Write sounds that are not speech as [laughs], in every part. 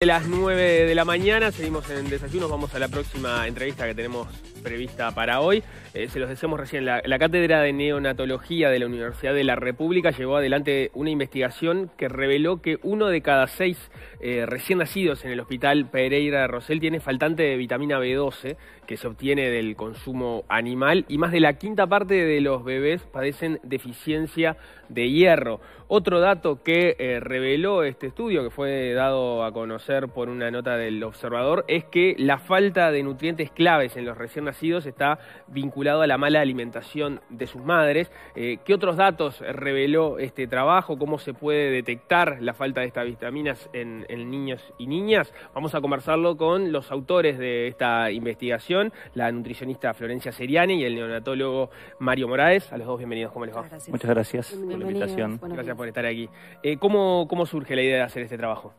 De las 9 de la mañana, seguimos en desayunos, vamos a la próxima entrevista que tenemos prevista para hoy. Eh, se los decimos recién, la, Cátedra de Neonatología de la Universidad de la República llevó adelante una investigación que reveló que uno de cada seis eh, recién nacidos en el hospital Pereira Rosell tiene faltante de vitamina B12 que se obtiene del consumo animal y más de la quinta parte de los bebés padecen deficiencia de hierro. Otro dato que eh, reveló este estudio, que fue dado a conocer por una nota del observador, es que la falta de nutrientes claves en los recién nacidos está vinculado a la mala alimentación de sus madres. Eh, ¿Qué otros datos reveló este trabajo? ¿Cómo se puede detectar la falta de estas vitaminas en niños y niñas? Vamos a conversarlo con los autores de esta investigación la nutricionista Florencia Seriani y el neonatólogo Mario Moraes. A los dos, bienvenidos, ¿cómo les va? Muchas gracias por la invitación. Gracias por estar aquí. Eh, ¿cómo, surge la idea de hacer este trabajo?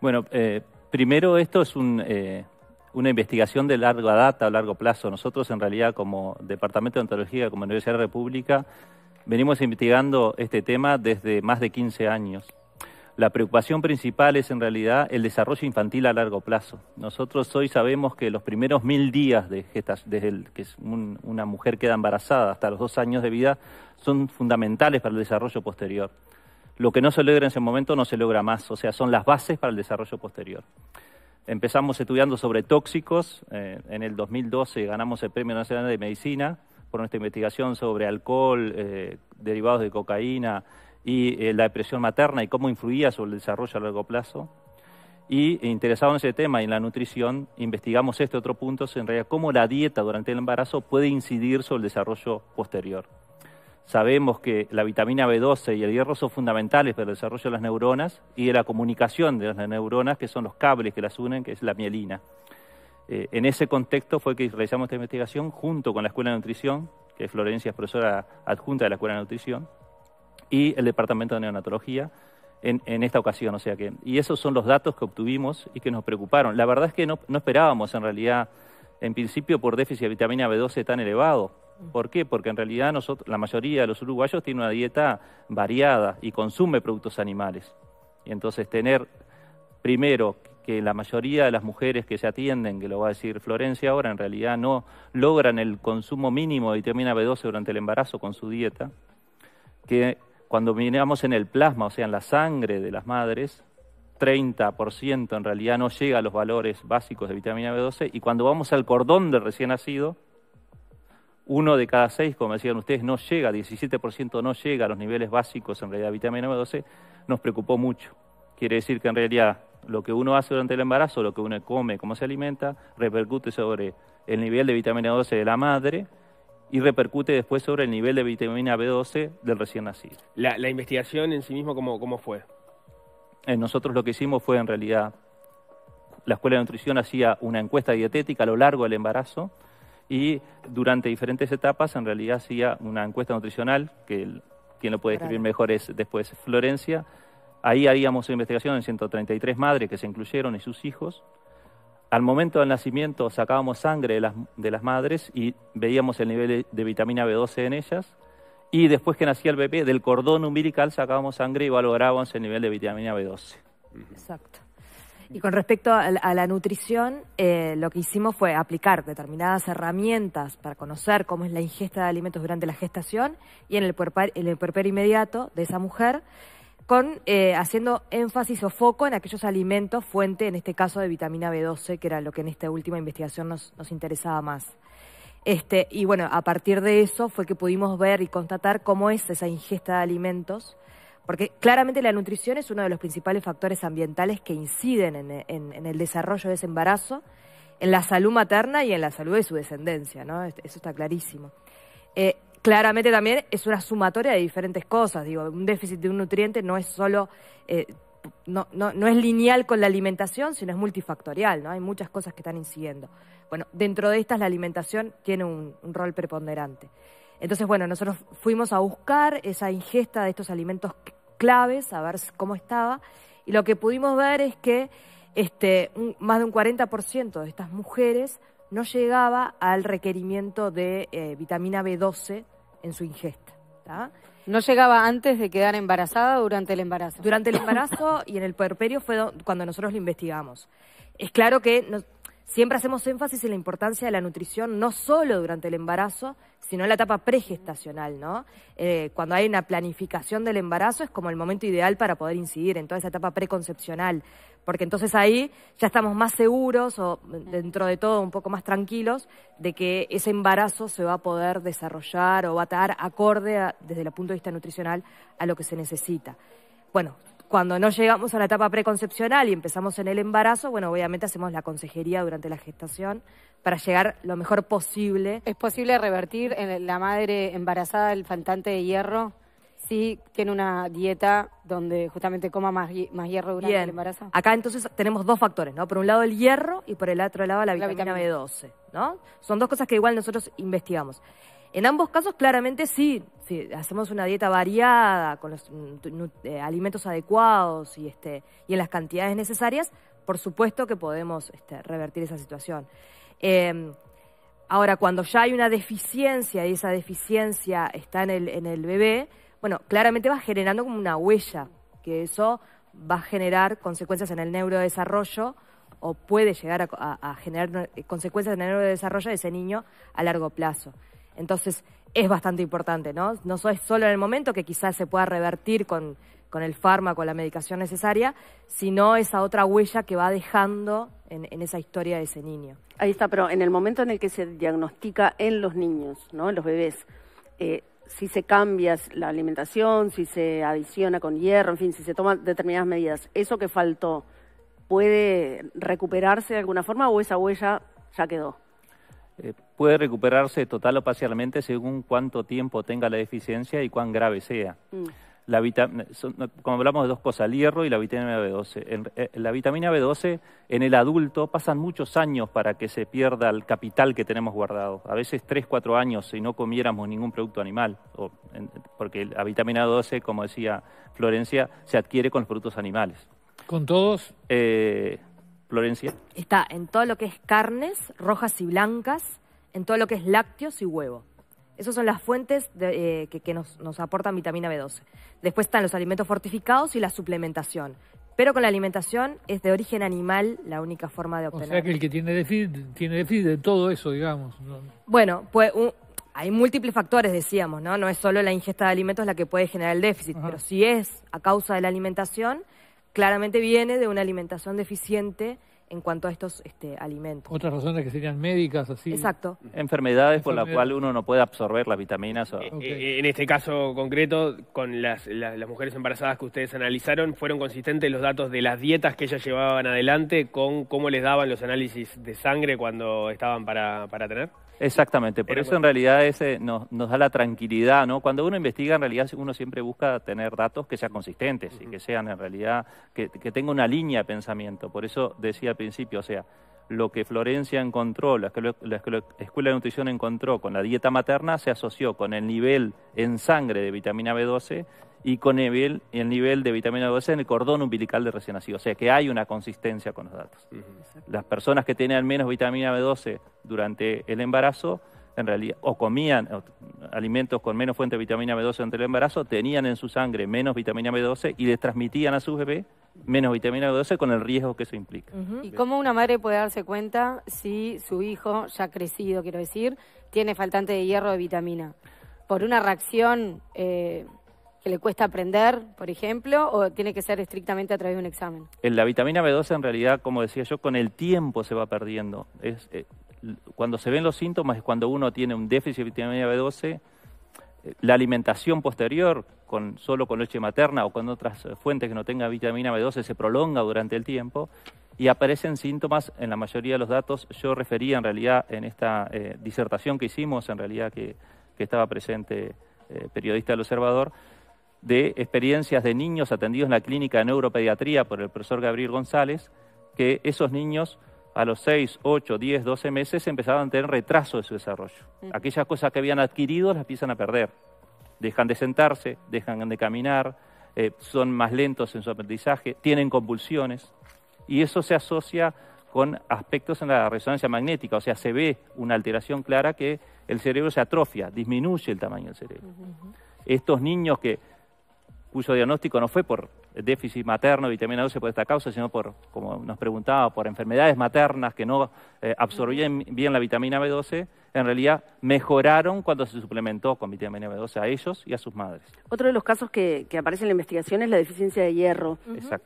Bueno, eh, primero esto es eh, una investigación de larga data, a largo plazo. Nosotros en realidad como Departamento de Ontología, como Universidad de la República, venimos investigando este tema desde más de 15 años. La preocupación principal es en realidad el desarrollo infantil a largo plazo. Nosotros hoy sabemos que los primeros mil días de desde que una mujer queda embarazada hasta los dos años de vida son fundamentales para el desarrollo posterior. Lo que no se logra en ese momento no se logra más, o sea, son las bases para el desarrollo posterior. Empezamos estudiando sobre tóxicos, eh, en el 2012 ganamos el Premio Nacional de Medicina por nuestra investigación sobre alcohol, eh, derivados de cocaína, y eh, la depresión materna y cómo influía sobre el desarrollo a largo plazo. Y eh, interesado en ese tema y en la nutrición, investigamos este otro punto, en realidad cómo la dieta durante el embarazo puede incidir sobre el desarrollo posterior. Sabemos que la vitamina B12 y el hierro son fundamentales para el desarrollo de las neuronas y de la comunicación de las neuronas, que son los cables que las unen, que es la mielina. Eh, en ese contexto fue que realizamos esta investigación junto con la Escuela de Nutrición, que Florencia es profesora adjunta de la Escuela de Nutrición, y el Departamento de Neonatología en, esta ocasión. O sea que, y esos son los datos que obtuvimos y que nos preocuparon. La verdad es que no, no esperábamos en realidad, en principio, por déficit de vitamina B12 tan elevado. ¿Por qué? Porque en realidad nosotros, la mayoría de los uruguayos tiene una dieta variada y consume productos animales. Y entonces tener, primero, que la mayoría de las mujeres que se atienden, que lo va a decir Florencia ahora, en realidad no logran el consumo mínimo de vitamina B12 durante el embarazo con su dieta, que cuando miramos en el plasma, o sea, en la sangre de las madres, 30% en realidad no llega a los valores básicos de vitamina B12 y cuando vamos al cordón del recién nacido, uno de cada seis, como decían ustedes, no llega, 17% no llega a los niveles básicos en realidad de vitamina B12, nos preocupó mucho. Quiere decir que en realidad lo que uno hace durante el embarazo, lo que uno come, cómo se alimenta, repercute sobre el nivel de vitamina B12 de la madre y repercute después sobre el nivel de vitamina B12 del recién nacido. ¿La, investigación en sí mismo cómo, fue? Eh, nosotros lo que hicimos fue en realidad, la Escuela de Nutrición hacía una encuesta dietética a lo largo del embarazo y durante diferentes etapas en realidad hacía una encuesta nutricional, que quien lo puede describir mejor es después Florencia. Ahí haríamos investigación en 133 madres que se incluyeron y sus hijos al momento del nacimiento sacábamos sangre de las, de las, madres y veíamos el nivel de vitamina B12 en ellas. Y después que nacía el bebé, del cordón umbilical sacábamos sangre y valorábamos el nivel de vitamina B12. Exacto. Y con respecto a, la nutrición, eh, lo que hicimos fue aplicar determinadas herramientas para conocer cómo es la ingesta de alimentos durante la gestación y en el, puerperio el inmediato de esa mujer. Eh, haciendo énfasis o foco en aquellos alimentos fuente, en este caso de vitamina B12, que era lo que en esta última investigación nos, interesaba más. Este, y bueno, a partir de eso fue que pudimos ver y constatar cómo es esa ingesta de alimentos, porque claramente la nutrición es uno de los principales factores ambientales que inciden en, el desarrollo de ese embarazo, en la salud materna y en la salud de su descendencia, ¿no? Este, eso está clarísimo. Eh, claramente también es una sumatoria de diferentes cosas. Digo, un déficit de un nutriente no es solo, eh, no, es lineal con la alimentación, sino es multifactorial, ¿no? Hay muchas cosas que están incidiendo. Bueno, dentro de estas la alimentación tiene un, rol preponderante. Entonces, bueno, nosotros fuimos a buscar esa ingesta de estos alimentos claves, a ver cómo estaba, y lo que pudimos ver es que este, más de un 40% de estas mujeres no llegaba al requerimiento de eh, vitamina B12 en su ingesta. ¿No llegaba antes de quedar embarazada o durante el embarazo? Durante el embarazo y en el puerperio fue cuando nosotros lo investigamos. Es claro que no, Siempre hacemos énfasis en la importancia de la nutrición, no solo durante el embarazo, sino en la etapa pregestacional, ¿no? Eh, cuando hay una planificación del embarazo es como el momento ideal para poder incidir en toda esa etapa preconcepcional, porque entonces ahí ya estamos más seguros o dentro de todo un poco más tranquilos de que ese embarazo se va a poder desarrollar o va a estar acorde desde el punto de vista nutricional a lo que se necesita. Bueno, cuando no llegamos a la etapa preconcepcional y empezamos en el embarazo, bueno, obviamente hacemos la consejería durante la gestación para llegar lo mejor posible. ¿Es posible revertir en la madre embarazada el faltante de hierro? si tiene una dieta donde justamente coma más, más hierro durante el embarazo. Acá entonces tenemos dos factores, ¿no? Por un lado el hierro y por el otro lado la vitamina. B12, ¿no? Son dos cosas que igual nosotros investigamos. En ambos casos, claramente sí, si hacemos una dieta variada, con los eh, alimentos adecuados y, este, y en las cantidades necesarias, por supuesto que podemos este, revertir esa situación. Em, ahora, cuando ya hay una deficiencia y esa deficiencia está en el, bebé, bueno, claramente va generando como una huella, que eso va a generar consecuencias en el neurodesarrollo o puede llegar a generar eh, consecuencias en el neurodesarrollo de ese niño a largo plazo. Entonces es bastante importante, ¿no? No es solo en el momento que quizás se pueda revertir con, el fármaco, la medicación necesaria, sino esa otra huella que va dejando en, esa historia de ese niño. Ahí está, pero en el momento en el que se diagnostica en los niños, ¿no? En los bebés, eh, si se cambia la alimentación, si se adiciona con hierro, en fin, si se toman determinadas medidas, ¿eso que faltó puede recuperarse de alguna forma o esa huella ya quedó? Eh, puede recuperarse total o parcialmente según cuánto tiempo tenga la deficiencia y cuán grave sea. Mm. como hablamos de dos cosas, el hierro y la vitamina B12. Eh, en, la vitamina B12 en el adulto pasan muchos años para que se pierda el capital que tenemos guardado. A veces tres, cuatro años si no comiéramos ningún producto animal, porque la vitamina B12, como decía Florencia, se adquiere con los productos animales. ¿Con todos? Eh, Florencia? Está en todo lo que es carnes rojas y blancas, en todo lo que es lácteos y huevo. Esas son las fuentes eh, que, nos, aportan vitamina B12. Después están los alimentos fortificados y la suplementación. Pero con la alimentación es de origen animal la única forma de obtener. O sea que el que tiene déficit tiene déficit de todo eso, digamos. Bueno, pues hay múltiples factores, decíamos, ¿no? No es solo la ingesta de alimentos la que puede generar el déficit, pero si es a causa de la alimentación, claramente viene de una alimentación deficiente en cuanto a estos este, alimentos. Otras razones que serían médicas, así. Exacto. Enfermedades por las cuales uno no puede absorber las vitaminas. Eh, eh, en este caso concreto, con las, mujeres embarazadas que ustedes analizaron, ¿fueron consistentes los datos de las dietas que ellas llevaban adelante con cómo les daban los análisis de sangre cuando estaban para, para tener? Exactamente, por eso en realidad ese nos, da la tranquilidad, ¿no? Cuando uno investiga, en realidad uno siempre busca tener datos que sean consistentes y que sean en realidad, que, que tenga una línea de pensamiento. Por eso decía al principio, o sea, lo que Florencia encontró, lo que la Escuela de Nutrición encontró con la dieta materna, se asoció con el nivel en sangre de vitamina B12 y con el, el nivel de vitamina B12 en el cordón umbilical de recién nacido. O sea que hay una consistencia con los datos. Las personas que tenían menos vitamina B12 durante el embarazo, en realidad, o comían alimentos con menos fuente de vitamina B12 durante el embarazo, tenían en su sangre menos vitamina B12 y les transmitían a su bebé menos vitamina B12 con el riesgo que eso implica. ¿Y cómo una madre puede darse cuenta si su hijo, ya crecido quiero decir, tiene faltante de hierro de vitamina? ¿Por una reacción... Eh, que le cuesta aprender, por ejemplo, o tiene que ser estrictamente a través de un examen? La vitamina B12 en realidad, como decía yo, con el tiempo se va perdiendo. Eh, cuando se ven los síntomas es cuando uno tiene un déficit de vitamina B12, eh, la alimentación posterior, con, solo con leche materna o con otras eh, fuentes que no tengan vitamina B12, se prolonga durante el tiempo y aparecen síntomas en la mayoría de los datos. Yo refería en realidad en esta disertación que hicimos, en realidad que, estaba presente periodista del observador, de experiencias de niños atendidos en la clínica de neuropediatría por el profesor Gabriel González, que esos niños a los 6, 8, 10, 12 meses empezaban a tener retraso de su desarrollo. Aquellas cosas que habían adquirido las empiezan a perder. Dejan de sentarse, dejan de caminar, eh, son más lentos en su aprendizaje, tienen convulsiones. Y eso se asocia con aspectos en la resonancia magnética, o sea, se ve una alteración clara que el cerebro se atrofia, disminuye el tamaño del cerebro. Estos niños que cuyo diagnóstico no fue por déficit materno de vitamina b 12 por esta causa, sino por, como nos preguntaba, por enfermedades maternas que no eh, absorbían bien la vitamina B12, en realidad mejoraron cuando se suplementó con vitamina B12 a ellos y a sus madres. Otro de los casos que, aparece en la investigación es la deficiencia de hierro.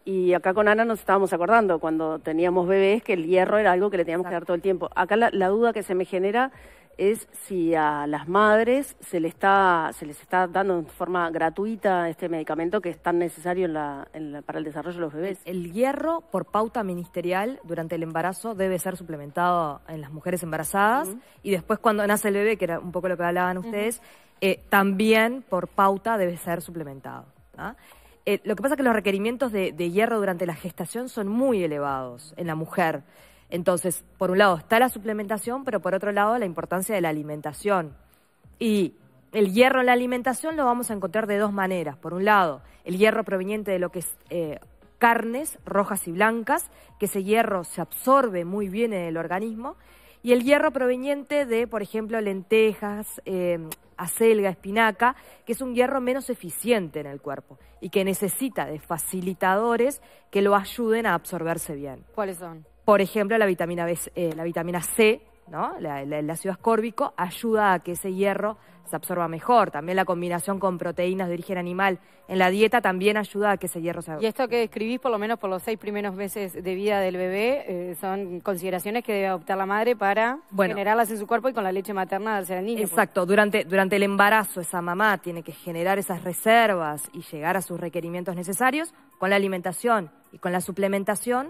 Y acá con Ana nos estábamos acordando cuando teníamos bebés que el hierro era algo que le teníamos que dar todo el tiempo. Acá la duda que se me genera es si a las madres se les está, se está dando en forma gratuita este medicamento que es tan necesario para el desarrollo de los bebés. El hierro por pauta ministerial durante el embarazo debe ser suplementado en las mujeres embarazadas y después cuando nace el bebé, que era un poco lo que hablaban ustedes, eh, también por pauta debe ser suplementado. ¿ah? Eh, lo que pasa es que los requerimientos de, de hierro durante la gestación son muy elevados en la mujer. Entonces, por un lado está la suplementación, pero por otro lado la importancia de la alimentación. Y el hierro en la alimentación lo vamos a encontrar de dos maneras. Por un lado, el hierro proveniente de lo que es eh, carnes rojas y blancas, que ese hierro se absorbe muy bien en el organismo, y el hierro proveniente de, por ejemplo, lentejas, eh, acelga, espinaca, que es un hierro menos eficiente en el cuerpo y que necesita de facilitadores que lo ayuden a absorberse bien. ¿Cuáles son? Por ejemplo, la vitamina, B, eh, la vitamina C, ¿no? el ácido ascórbico, ayuda a que ese hierro se absorba mejor. También la combinación con proteínas de origen animal en la dieta también ayuda a que ese hierro se absorba. Y esto que escribís, por lo menos por los seis primeros meses de vida del bebé, eh, son consideraciones que debe adoptar la madre para generarlas en su cuerpo y con la leche materna darse al niño. Exacto. Durante, durante el embarazo, esa mamá tiene que generar esas reservas y llegar a sus requerimientos necesarios con la alimentación y con la suplementación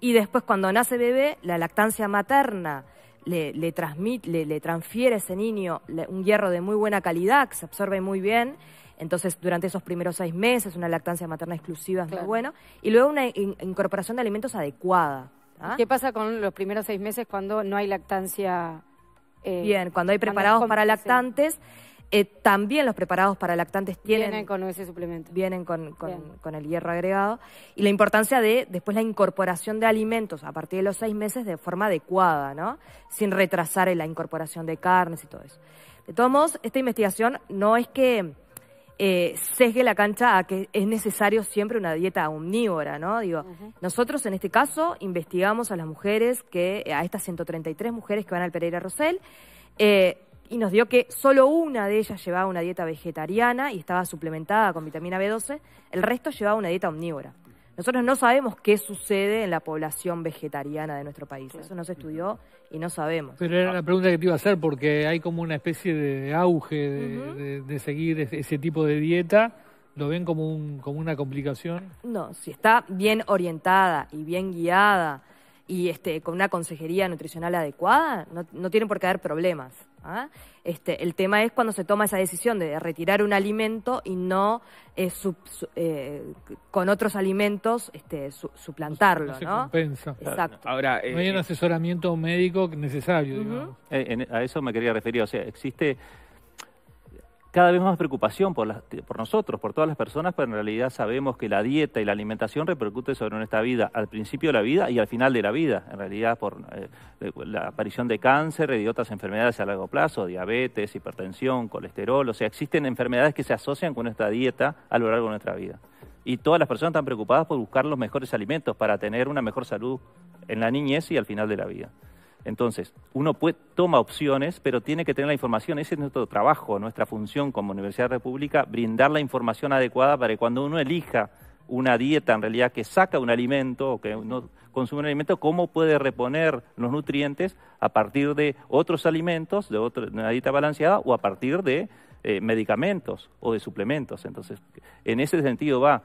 y después cuando nace bebé, la lactancia materna le, transmite, le, transfiere a ese niño un hierro de muy buena calidad, que se absorbe muy bien. Entonces, durante esos primeros seis meses, una lactancia materna exclusiva es muy bueno. Y luego una incorporación de alimentos adecuada. ¿ah? ¿Qué pasa con los primeros seis meses cuando no hay lactancia? Eh, bien, cuando hay preparados para lactantes. Eh, también los preparados para lactantes tienen, vienen con ese suplemento. Vienen con, el hierro agregado. Y la importancia de después la incorporación de alimentos a partir de los seis meses de forma adecuada, ¿no? Sin retrasar la incorporación de carnes y todo eso. De todos modos, esta investigación no es que eh, sesgue la cancha a que es necesario siempre una dieta omnívora, ¿no? Digo, nosotros en este caso investigamos a las mujeres que, a estas 133 mujeres que van al Pereira Rosell, eh, y nos dio que solo una de ellas llevaba una dieta vegetariana y estaba suplementada con vitamina B12, el resto llevaba una dieta omnívora. Nosotros no sabemos qué sucede en la población vegetariana de nuestro país. Eso no se estudió y no sabemos. Pero era la pregunta que te iba a hacer porque hay como una especie de auge de, seguir ese tipo de dieta. ¿Lo ven como, como una complicación? No, si está bien orientada y bien guiada y este, con una consejería nutricional adecuada, no, tienen por qué haber problemas. ¿ah? Este, el tema es cuando se toma esa decisión de retirar un alimento y no eh, eh con otros alimentos este, suplantarlo. No, se, compensa. Exacto. Ahora, eh, no hay un eh, asesoramiento médico necesario. a eso me quería referir. O sea, existe cada vez más preocupación por, nosotros, por todas las personas, pero en realidad sabemos que la dieta y la alimentación repercute sobre nuestra vida al principio de la vida y al final de la vida, en realidad por eh, la aparición de cáncer y de otras enfermedades a largo plazo, diabetes, hipertensión, colesterol, o sea, existen enfermedades que se asocian con nuestra dieta a lo largo de nuestra vida. Y todas las personas están preocupadas por buscar los mejores alimentos para tener una mejor salud en la niñez y al final de la vida. Entonces, uno toma opciones, pero tiene que tener la información. Ese es nuestro trabajo, nuestra función como Universidad República, brindar la información adecuada para que cuando uno elija una dieta, en realidad, que saca un alimento o que uno consume un alimento, cómo puede reponer los nutrientes a partir de otros alimentos, de, una dieta balanceada o a partir de eh, medicamentos o de suplementos. Entonces, en ese sentido va,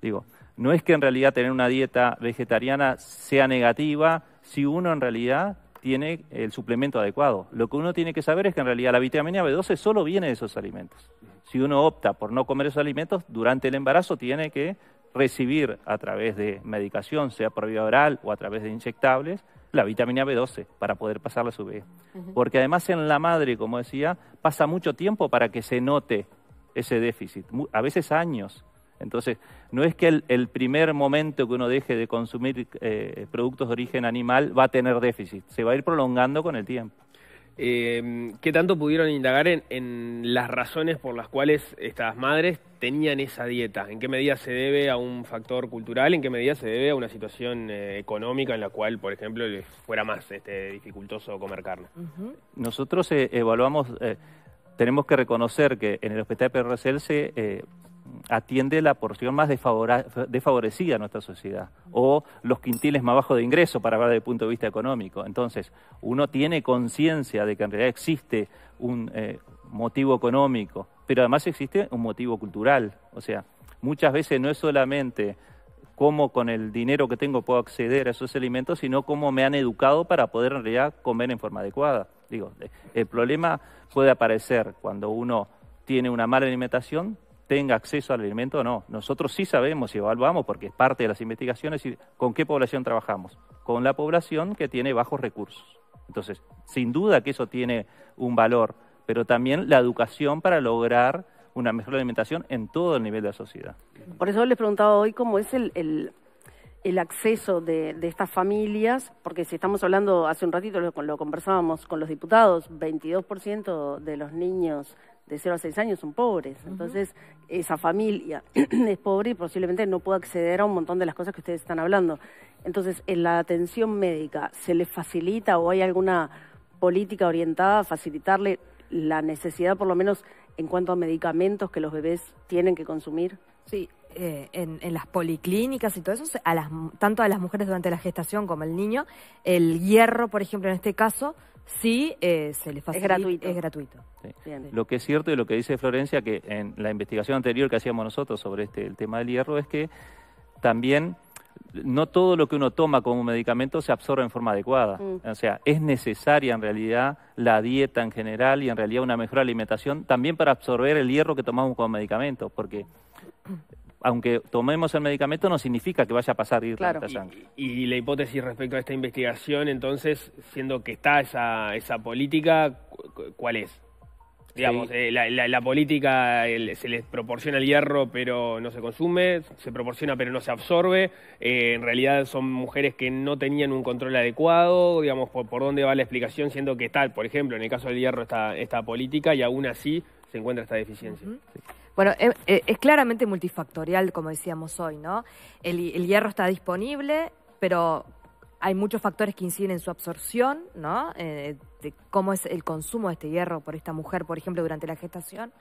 digo, no es que en realidad tener una dieta vegetariana sea negativa si uno en realidad tiene el suplemento adecuado. Lo que uno tiene que saber es que en realidad la vitamina B12 solo viene de esos alimentos. Si uno opta por no comer esos alimentos, durante el embarazo tiene que recibir a través de medicación, sea por vía oral o a través de inyectables, la vitamina B12 para poder pasarla a su bebé. Porque además en la madre, como decía, pasa mucho tiempo para que se note ese déficit, a veces años. Entonces, no es que el, primer momento que uno deje de consumir eh, productos de origen animal va a tener déficit, se va a ir prolongando con el tiempo. Em, ¿Qué tanto pudieron indagar en, las razones por las cuales estas madres tenían esa dieta? ¿En qué medida se debe a un factor cultural? ¿En qué medida se debe a una situación eh, económica en la cual, por ejemplo, fuera más este, dificultoso comer carne? Nosotros eh, evaluamos, tenemos que reconocer que en el hospital de se atiende la porción más desfavorecida de nuestra sociedad o los quintiles más bajos de ingreso para hablar desde el punto de vista económico. Entonces, uno tiene conciencia de que en realidad existe un eh, motivo económico, pero además existe un motivo cultural. O sea, muchas veces no es solamente cómo con el dinero que tengo puedo acceder a esos alimentos, sino cómo me han educado para poder en realidad comer en forma adecuada. Digo, el problema puede aparecer cuando uno tiene una mala alimentación tenga acceso al alimento o no. Nosotros sí sabemos y evaluamos, porque es parte de las investigaciones, y con qué población trabajamos. Con la población que tiene bajos recursos. Entonces, sin duda que eso tiene un valor, pero también la educación para lograr una mejor alimentación en todo el nivel de la sociedad. Por eso les preguntaba hoy cómo es el, acceso de, estas familias, porque si estamos hablando, hace un ratito lo conversábamos con los diputados, 22% de los niños de 0 a 6 años son pobres. Entonces, esa familia [clears throat] es pobre y posiblemente no pueda acceder a un montón de las cosas que ustedes están hablando. Entonces, en la atención médica, ¿se le facilita o hay alguna política orientada a facilitarle la necesidad, por lo menos en cuanto a medicamentos que los bebés tienen que consumir? Sí, eh, en, las policlínicas y todo eso, a las, tanto a las mujeres durante la gestación como al niño, el hierro, por ejemplo, en este caso, sí eh, se le facilita. Es gratuito. Lo que es cierto y lo que dice Florencia, que en la investigación anterior que hacíamos nosotros sobre este, el tema del hierro, es que también no todo lo que uno toma como medicamento se absorbe en forma adecuada. Mm. O sea, es necesaria en realidad la dieta en general y en realidad una mejor alimentación también para absorber el hierro que tomamos como medicamento, porque aunque tomemos el medicamento, no significa que vaya a pasar ir claro. sangre. Y, la hipótesis respecto a esta investigación, entonces, siendo que está esa, esa política, ¿cuál es? Digamos, eh, la, la, política se les proporciona el hierro pero no se consume, se proporciona pero no se absorbe, eh, en realidad son mujeres que no tenían un control adecuado, digamos, por, por dónde va la explicación, siendo que tal, por ejemplo, en el caso del hierro está esta política y aún así se encuentra esta deficiencia. Bueno, eh, eh, es, claramente multifactorial, como decíamos hoy, ¿no? El, hierro está disponible, pero hay muchos factores que inciden en su absorción, ¿no? Eh, de cómo es el consumo de este hierro por esta mujer, por ejemplo, durante la gestación.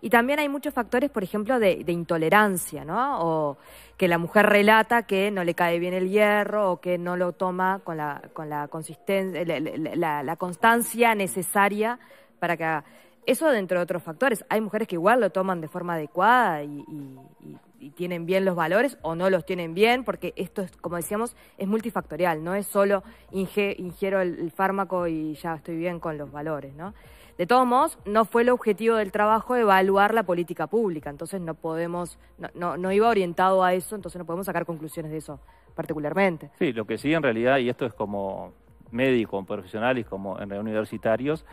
Y también hay muchos factores, por ejemplo, de, intolerancia, ¿no? O que la mujer relata que no le cae bien el hierro o que no lo toma con la, con la consistencia, la constancia necesaria para que eso dentro de otros factores. Hay mujeres que igual lo toman de forma adecuada y, tienen bien los valores o no los tienen bien, porque esto, es, como decíamos, es multifactorial, no es solo ingiero el, fármaco y ya estoy bien con los valores, ¿no? De todos modos, no fue el objetivo del trabajo evaluar la política pública, entonces no podemos, no, no, iba orientado a eso, entonces no podemos sacar conclusiones de eso particularmente. Sí, lo que sí en realidad, y esto es como médico, como profesionales, como en universitarios,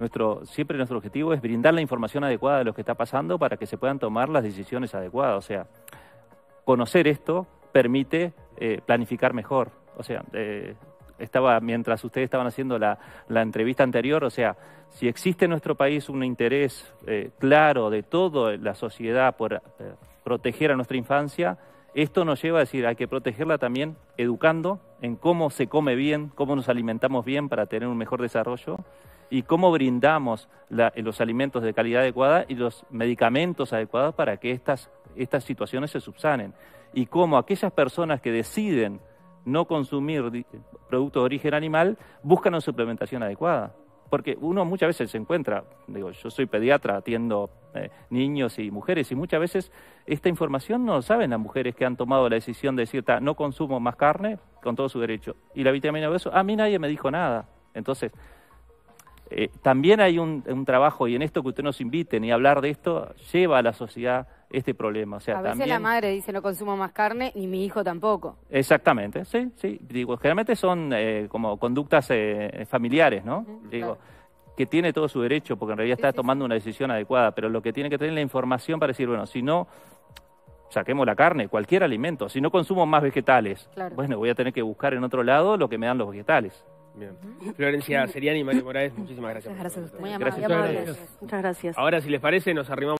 nuestro, siempre nuestro objetivo es brindar la información adecuada de lo que está pasando para que se puedan tomar las decisiones adecuadas. O sea, conocer esto permite eh, planificar mejor. O sea, eh, estaba, mientras ustedes estaban haciendo la, entrevista anterior, o sea, si existe en nuestro país un interés eh, claro de toda la sociedad por proteger a nuestra infancia, esto nos lleva a decir, hay que protegerla también educando en cómo se come bien, cómo nos alimentamos bien para tener un mejor desarrollo y cómo brindamos los alimentos de calidad adecuada y los medicamentos adecuados para que estas, situaciones se subsanen. Y cómo aquellas personas que deciden no consumir productos de origen animal buscan una suplementación adecuada. Porque uno muchas veces se encuentra, digo, yo soy pediatra, atiendo eh, niños y mujeres, y muchas veces esta información no saben las mujeres que han tomado la decisión de decir, no consumo más carne, con todo su derecho. Y la vitamina B, eso ah, a mí nadie me dijo nada. Entonces, eh, también hay un, trabajo, y en esto que usted nos invite, y hablar de esto, lleva a la sociedad este problema. sea, a veces la madre dice no consumo más carne ni mi hijo tampoco. Exactamente, sí, sí. Digo, generalmente son eh, como conductas eh, familiares, ¿no? Digo, que tiene todo su derecho, porque en realidad está tomando una decisión adecuada, pero lo que tiene que tener la información para decir, bueno, si no saquemos la carne, cualquier alimento, si no consumo más vegetales, bueno, voy a tener que buscar en otro lado lo que me dan los vegetales. Bien. Florencia [laughs] Seriani y Mario Morales, muchísimas gracias. Muchas gracias, a ustedes. Muy gracias. Muchas gracias. Ahora, si les parece, nos arrimamos.